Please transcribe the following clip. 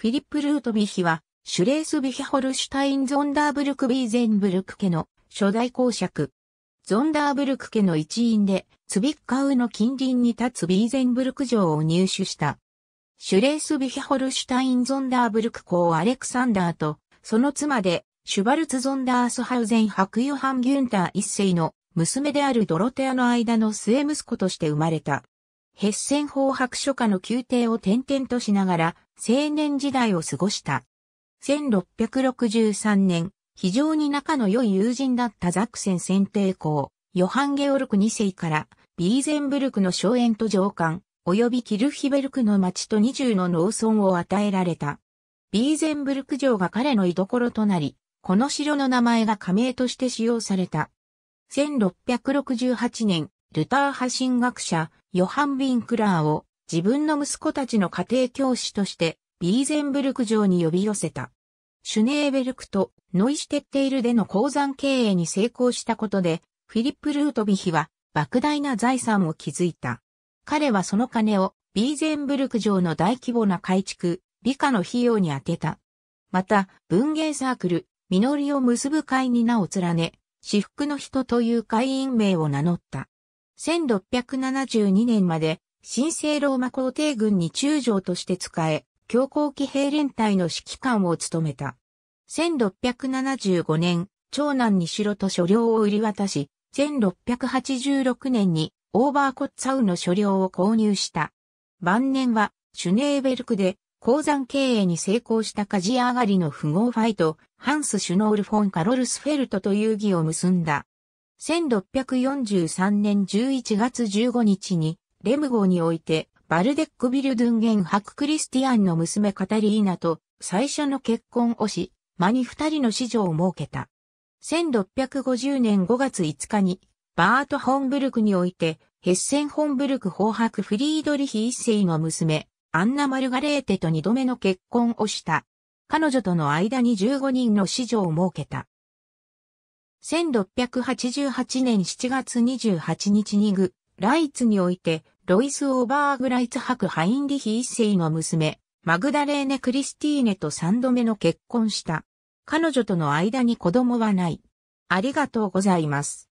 フィリップ・ルートヴィヒは、シュレースビヒホルシュタイン・ゾンダーブルク・ビーゼンブルク家の初代公爵。ゾンダーブルク家の一員で、ツビッカウの近隣に立つビーゼンブルク城を入手した。シュレースビヒホルシュタイン・ゾンダーブルク公アレクサンダーと、その妻で、シュバルツ・ゾンダースハウゼン・ハクヨハン・ギュンター一世の娘であるドロテアの間の末息子として生まれた。ヘッセン法白書家の宮廷を転々としながら、青年時代を過ごした。1663年、非常に仲の良い友人だったザクセン選定公、ヨハン・ゲオルク2世からビーゼンブルクの荘園と上官、及びキルヒベルクの町と20の農村を与えられた。ビーゼンブルク城が彼の居所となり、この城の名前が加盟として使用された。1668年、ルター派神学者、ヨハン・ビンクラーを自分の息子たちの家庭教師として、ビーゼンブルク城に呼び寄せた。シュネーベルクとノイシュテッテイルでの鉱山経営に成功したことで、フィリップ・ルートビヒは莫大な財産を築いた。彼はその金をビーゼンブルク城の大規模な改築、美化の費用に充てた。また、文芸サークル、実りを結ぶ会に名を連ね、至福の人という会員名を名乗った。1672年まで神聖ローマ皇帝軍に中将として使え、強行騎兵連隊の指揮官を務めた。1675年、長男に城と所領を売り渡し、1686年にオーバーコッツァウの所領を購入した。晩年はシュネーベルクで鉱山経営に成功した鍛冶上がりの富豪ファイト、ハンス・シュノール・フォン・カロルスフェルトという儀を結んだ。1643年11月15日にレム号において、バルデックビルドゥンゲンハククリスティアンの娘カタリーナと最初の結婚をし、間に二人の子女を設けた。1650年5月5日に、バート・ホンブルクにおいて、ヘッセン・ホンブルク法ク・フリードリヒ一世の娘、アンナ・マルガレーテと二度目の結婚をした。彼女との間に15人の子女を設けた。1688年7月28日にグ、ライツにおいて、ロイス・オーバーグライツ博ハインリヒ一世の娘、マグダレーネ・クリスティーネと三度目の結婚した。彼女との間に子供はない。ありがとうございます。